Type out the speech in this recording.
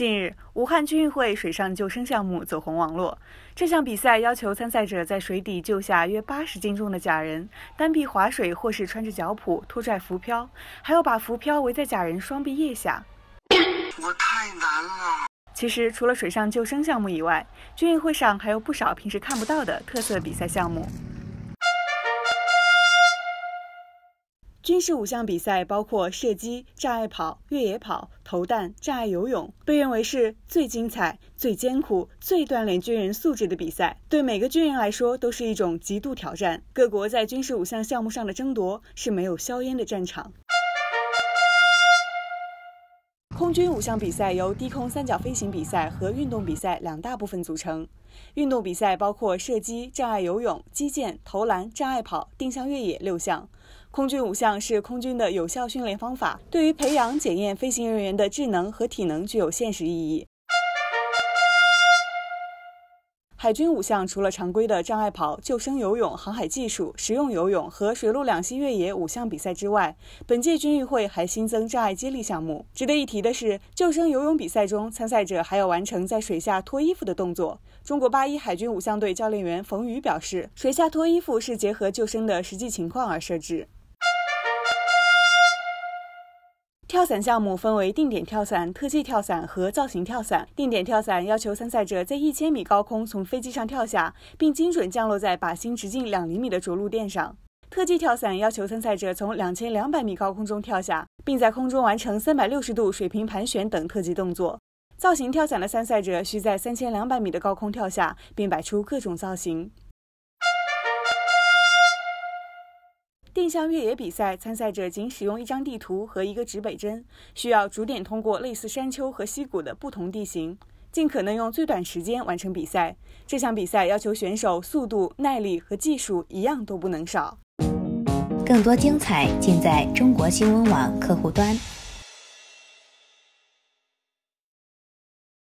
近日，武汉军运会水上救生项目走红网络。这项比赛要求参赛者在水底救下约八十斤重的假人，单臂划水或是穿着脚蹼拖拽浮漂，还要把浮漂围在假人双臂腋下。我太难了。其实，除了水上救生项目以外，军运会上还有不少平时看不到的特色比赛项目。军事五项比赛包括射击、障碍跑、越野跑、投弹、障碍游泳，被认为是最精彩、最艰苦、最锻炼军人素质的比赛。对每个军人来说，都是一种极度挑战。各国在军事五项项目上的争夺是没有硝烟的战场。空军五项比赛由低空三角飞行比赛和运动比赛两大部分组成。运动比赛包括射击、障碍游泳、击剑、投篮、障碍跑、定向越野六项。空军五项是空军的有效训练方法，对于培养、检验飞行人员的智能和体能具有现实意义。海军五项除了常规的障碍跑、救生游泳、航海技术、实用游泳和水陆两栖越野五项比赛之外，本届军运会还新增障碍接力项目。值得一提的是，救生游泳比赛中，参赛者还要完成在水下脱衣服的动作。中国八一海军五项队教练员冯宇表示，水下脱衣服是结合救生的实际情况而设置。跳伞项目分为定点跳伞、特技跳伞和造型跳伞。定点跳伞要求参赛者在一千米高空从飞机上跳下，并精准降落在靶心直径两厘米的着陆垫上。特技跳伞要求参赛者从两千两百米高空中跳下，并在空中完成三百六十度水平盘旋等特技动作。造型跳伞的参赛者需在三千两百米的高空跳下，并摆出各种造型。定向越野比赛参赛者仅使用一张地图和一个指北针，需要逐点通过类似山丘和溪谷的不同地形，尽可能用最短时间完成比赛。这项比赛要求选手速度、耐力和技术一样都不能少。更多精彩尽在中国新闻网客户端。